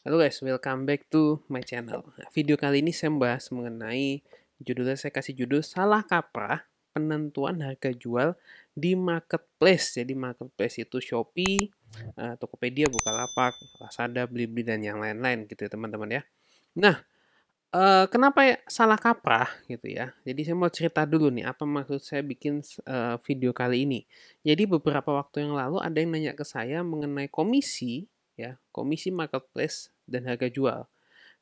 Halo guys, welcome back to my channel. Video kali ini saya membahas mengenai judulnya saya kasih judul salah kaprah penentuan harga jual di marketplace. Jadi marketplace itu Shopee, uh, Tokopedia, Bukalapak, Lazada, Blibli dan yang lain-lain gitu ya teman-teman ya. Nah, eh, kenapa ya salah kaprah gitu ya? Jadi saya mau cerita dulu nih apa maksud saya bikin eh, video kali ini. Jadi beberapa waktu yang lalu ada yang nanya ke saya mengenai komisi ya, komisi marketplace dan harga jual.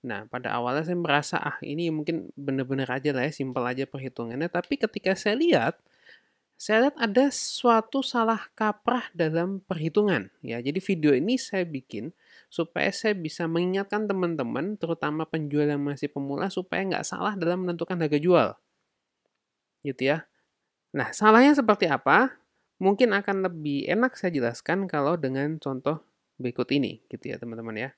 Nah, pada awalnya saya merasa, ah ini mungkin benar-benar aja lah ya, simpel aja perhitungannya. Tapi ketika saya lihat, saya lihat ada suatu salah kaprah dalam perhitungan. ya Jadi video ini saya bikin supaya saya bisa mengingatkan teman-teman, terutama penjual yang masih pemula, supaya nggak salah dalam menentukan harga jual. Gitu ya. Nah, salahnya seperti apa? Mungkin akan lebih enak saya jelaskan kalau dengan contoh berikut ini gitu ya teman-teman ya.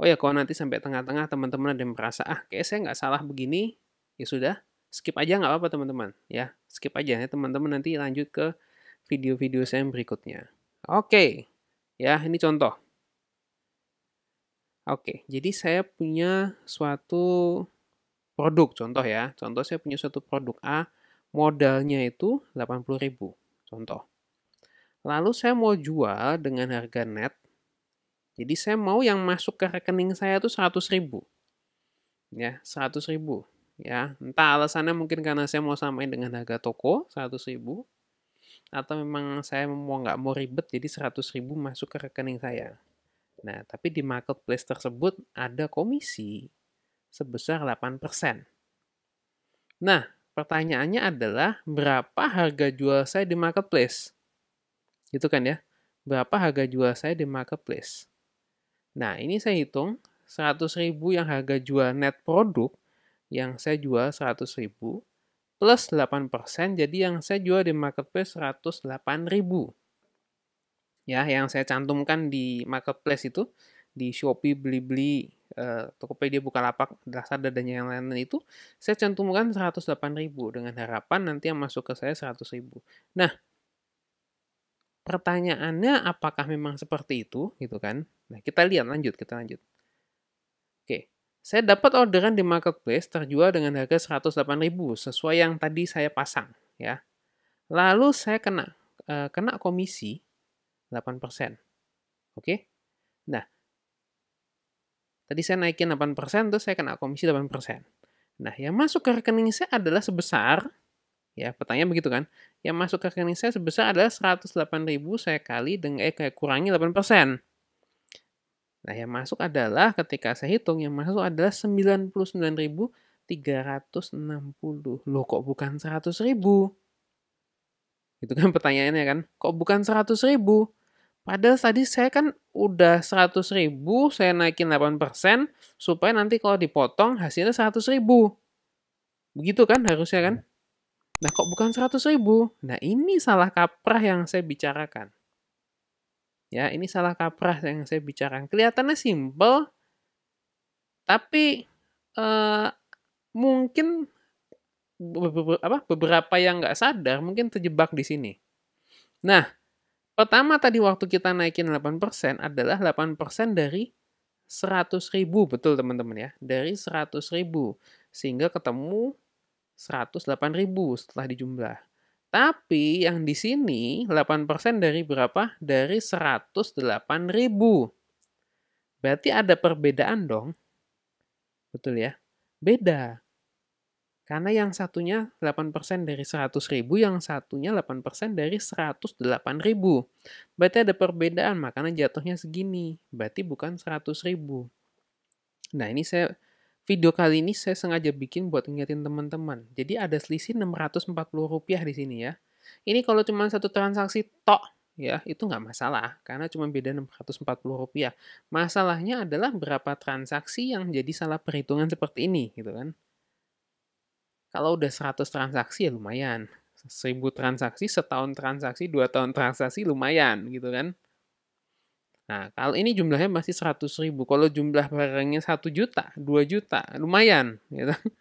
Oh ya kalau nanti sampai tengah-tengah teman-teman ada yang merasa ah kayak saya nggak salah begini ya sudah skip aja nggak apa-apa teman-teman ya skip aja ya teman-teman nanti lanjut ke video-video saya yang berikutnya. Oke okay. ya ini contoh. Oke, okay, jadi saya punya suatu produk contoh ya. Contoh saya punya suatu produk A, modalnya itu 80.000. Contoh. Lalu saya mau jual dengan harga net. Jadi saya mau yang masuk ke rekening saya itu 100 ribu. Ya, 100 ribu. Ya, entah alasannya mungkin karena saya mau samain dengan harga toko 100 ribu. Atau memang saya mau nggak mau ribet jadi 100 ribu masuk ke rekening saya. Nah, tapi di marketplace tersebut ada komisi sebesar 8%. Nah, pertanyaannya adalah berapa harga jual saya di marketplace? Gitu kan ya. Berapa harga jual saya di marketplace? Nah, ini saya hitung 100.000 yang harga jual net produk yang saya jual 100.000 plus 8% jadi yang saya jual di marketplace 108.000. Ya, yang saya cantumkan di marketplace itu di Shopee, Blibli, eh, Tokopedia, Bukalapak, Lazada, dan yang lain-lain itu, saya cantumkan 108.000 dengan harapan nanti yang masuk ke saya 100.000. Nah, pertanyaannya apakah memang seperti itu gitu kan? Nah, kita lihat lanjut, kita lanjut. Oke. Saya dapat orderan di marketplace terjual dengan harga 108.000 sesuai yang tadi saya pasang ya. Lalu saya kena eh, kena komisi 8%. Oke. Nah, Tadi saya naikin 8%, terus saya kena komisi 8%. Nah, yang masuk ke rekening saya adalah sebesar Ya, pertanyaan begitu kan. Yang masuk ke rekening saya sebesar adalah 108.000 saya kali dengan eh kayak kurangi 8%. Nah, yang masuk adalah ketika saya hitung yang masuk adalah 99.360. Loh kok bukan 100.000? Itu kan pertanyaannya kan. Kok bukan 100.000? Padahal tadi saya kan udah 100.000, saya naikin 8% supaya nanti kalau dipotong hasilnya 100.000. Begitu kan harusnya kan? Iya. Nah kok bukan 100 ribu? Nah ini salah kaprah yang saya bicarakan. Ya, ini salah kaprah yang saya bicarakan. Kelihatannya simple, tapi uh, mungkin beberapa yang nggak sadar mungkin terjebak di sini. Nah, pertama tadi waktu kita naikin 8% adalah 8% dari 100 ribu, betul teman-teman ya, dari 100 ribu. Sehingga ketemu 108.000 setelah dijumlah. Tapi yang di sini 8% dari berapa? Dari 108.000. Berarti ada perbedaan dong. Betul ya? Beda. Karena yang satunya 8% dari 100.000, yang satunya 8% dari 108.000. Berarti ada perbedaan, makanya jatuhnya segini. Berarti bukan 100.000. Nah, ini saya Video kali ini saya sengaja bikin buat ngingetin teman-teman. Jadi ada selisih puluh rupiah di sini ya. Ini kalau cuma satu transaksi tok ya, itu nggak masalah karena cuma beda puluh rupiah. Masalahnya adalah berapa transaksi yang jadi salah perhitungan seperti ini gitu kan. Kalau udah 100 transaksi ya lumayan. 1000 transaksi, setahun transaksi, dua tahun transaksi lumayan gitu kan. Nah, kalau ini jumlahnya masih 100 ribu. Kalau jumlah barangnya 1 juta, 2 juta, lumayan. Gitu.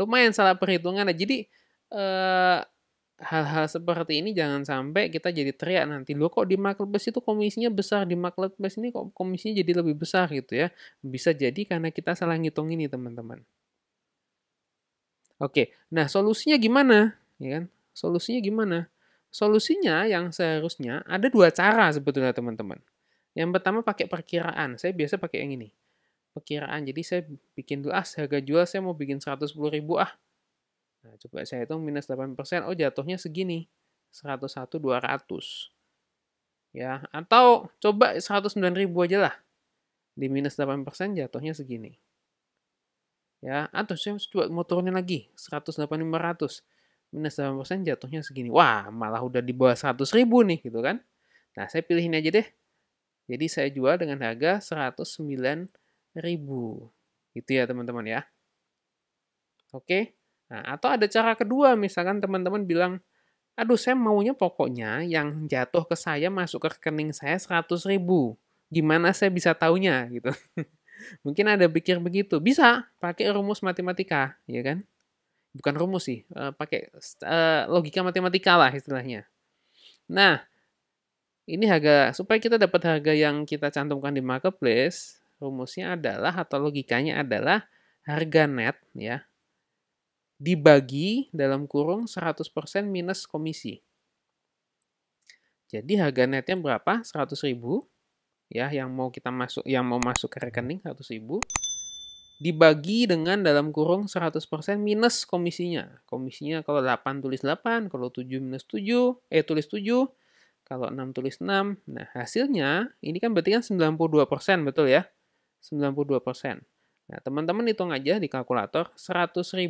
Lumayan salah perhitungan. Jadi, eh, hal-hal seperti ini jangan sampai kita jadi teriak nanti Loh kok di marketplace itu komisinya besar di marketplace ini kok komisinya jadi lebih besar gitu ya bisa jadi karena kita salah ngitung ini teman-teman oke nah solusinya gimana ya kan solusinya gimana solusinya yang seharusnya ada dua cara sebetulnya teman-teman yang pertama pakai perkiraan. Saya biasa pakai yang ini. Perkiraan. Jadi saya bikin dulu, ah harga jual saya mau bikin 110 ribu ah. Nah, coba saya hitung minus 8%, oh jatuhnya segini. 101, 200. Ya, atau coba 109 ribu aja lah. Di minus 8% jatuhnya segini. Ya, atau saya coba mau turunin lagi, 108, 500 minus 8% jatuhnya segini. Wah, malah udah di bawah 100 ribu nih gitu kan. Nah, saya pilihin aja deh jadi saya jual dengan harga 109.000. Gitu ya teman-teman ya. Oke. Nah, atau ada cara kedua misalkan teman-teman bilang, "Aduh, saya maunya pokoknya yang jatuh ke saya masuk ke rekening saya 100.000. Gimana saya bisa taunya?" gitu. Mungkin ada pikir begitu. Bisa pakai rumus matematika, ya kan? Bukan rumus sih, eh, pakai eh, logika matematika lah istilahnya. Nah, ini harga supaya kita dapat harga yang kita cantumkan di marketplace, rumusnya adalah atau logikanya adalah harga net ya dibagi dalam kurung 100% minus komisi. Jadi harga netnya berapa? 100.000 ya yang mau kita masuk yang mau masuk ke rekening 100.000 dibagi dengan dalam kurung 100% minus komisinya. Komisinya kalau 8 tulis 8, kalau 7 minus 7, eh tulis 7, kalau 6 tulis 6, nah hasilnya ini kan berarti kan 92% betul ya? 92%. Nah, teman-teman hitung aja di kalkulator 100.000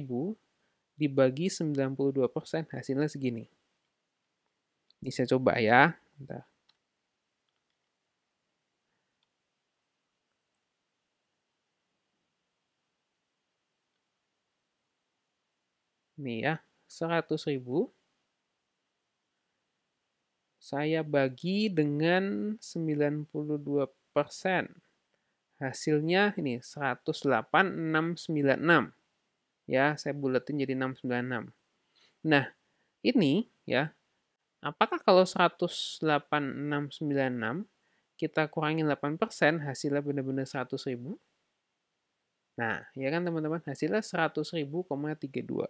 dibagi 92% hasilnya segini. Ini saya coba ya. Bentar. Ini ya, 100.000 saya bagi dengan 92%. Hasilnya ini 108,696. Ya, saya buletin jadi 696. Nah, ini ya, apakah kalau 108,696 kita kurangi 8%, hasilnya benar-benar 100 ribu? Nah, ya kan teman-teman, hasilnya 100.000,32.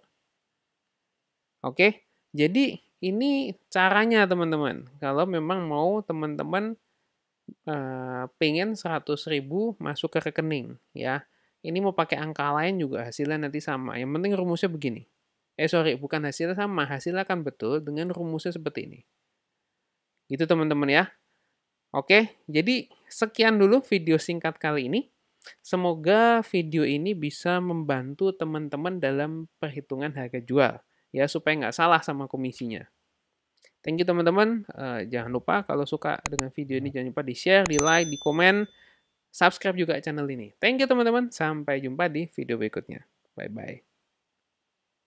Oke, jadi ini caranya teman-teman. Kalau memang mau teman-teman uh, pengen 100 ribu masuk ke rekening ya. Ini mau pakai angka lain juga hasilnya nanti sama. Yang penting rumusnya begini. Eh sorry, bukan hasilnya sama. Hasilnya akan betul dengan rumusnya seperti ini. Gitu teman-teman ya. Oke, jadi sekian dulu video singkat kali ini. Semoga video ini bisa membantu teman-teman dalam perhitungan harga jual ya supaya nggak salah sama komisinya. Thank you teman-teman. Uh, jangan lupa kalau suka dengan video ini iya. jangan lupa di-share, di-like, di-komen, subscribe juga channel ini. Thank you teman-teman. Sampai jumpa di video berikutnya. Bye-bye.